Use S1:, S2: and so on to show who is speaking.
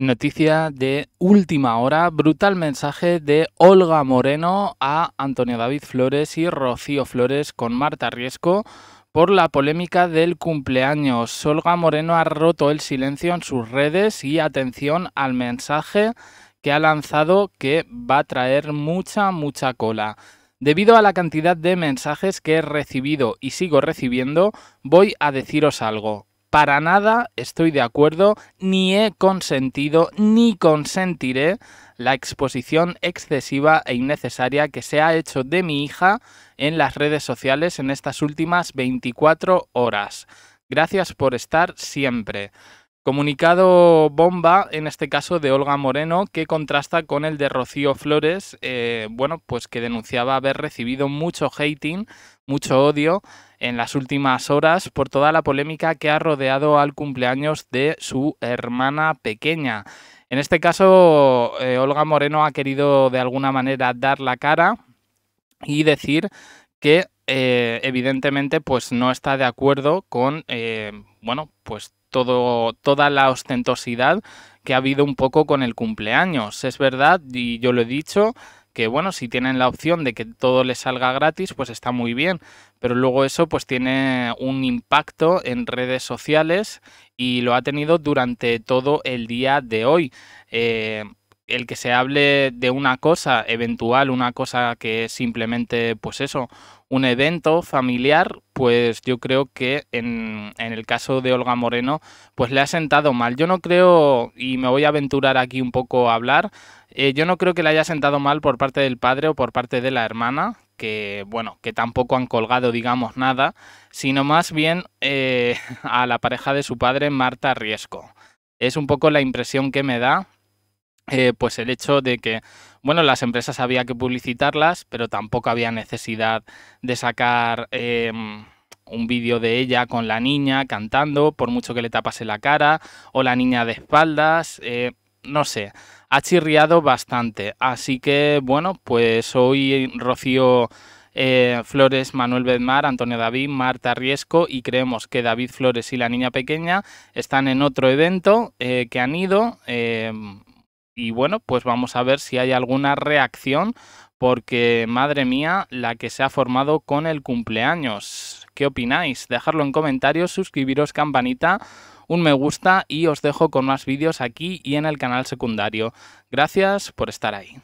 S1: Noticia de última hora, brutal mensaje de Olga Moreno a Antonio David Flores y Rocío Flores con Marta Riesco por la polémica del cumpleaños. Olga Moreno ha roto el silencio en sus redes y atención al mensaje que ha lanzado que va a traer mucha, mucha cola. Debido a la cantidad de mensajes que he recibido y sigo recibiendo, voy a deciros algo para nada estoy de acuerdo, ni he consentido, ni consentiré la exposición excesiva e innecesaria que se ha hecho de mi hija en las redes sociales en estas últimas 24 horas. Gracias por estar siempre. Comunicado bomba, en este caso de Olga Moreno, que contrasta con el de Rocío Flores, eh, bueno, pues que denunciaba haber recibido mucho hating, mucho odio en las últimas horas por toda la polémica que ha rodeado al cumpleaños de su hermana pequeña. En este caso, eh, Olga Moreno ha querido de alguna manera dar la cara y decir que eh, evidentemente pues no está de acuerdo con bueno pues todo, toda la ostentosidad que ha habido un poco con el cumpleaños. Es verdad, y yo lo he dicho, que bueno, si tienen la opción de que todo les salga gratis, pues está muy bien, pero luego eso pues tiene un impacto en redes sociales y lo ha tenido durante todo el día de hoy. Eh, el que se hable de una cosa eventual, una cosa que es simplemente, pues eso, un evento familiar, pues yo creo que en, el caso de Olga Moreno, pues le ha sentado mal. Yo no creo, y me voy a aventurar aquí un poco a hablar, eh, yo no creo que le haya sentado mal por parte del padre o por parte de la hermana, que bueno, que tampoco han colgado, digamos, nada, sino más bien eh, a la pareja de su padre, Marta Riesco. Es un poco la impresión que me da, eh, pues el hecho de que, bueno, las empresas había que publicitarlas, pero tampoco había necesidad de sacar eh, un vídeo de ella con la niña cantando, por mucho que le tapase la cara, o la niña de espaldas, eh, no sé, ha chirriado bastante. Así que, bueno, pues hoy Rocío... Flores, Manuel Bedmar, Antonio David, Marta Riesco y creemos que David Flores y la niña pequeña están en otro evento que han ido y bueno, pues vamos a ver si hay alguna reacción porque madre mía, la que se ha formado con el cumpleaños. ¿Qué opináis? Dejadlo en comentarios, suscribiros, campanita, un me gusta y os dejo con más vídeos aquí y en el canal secundario. Gracias por estar ahí.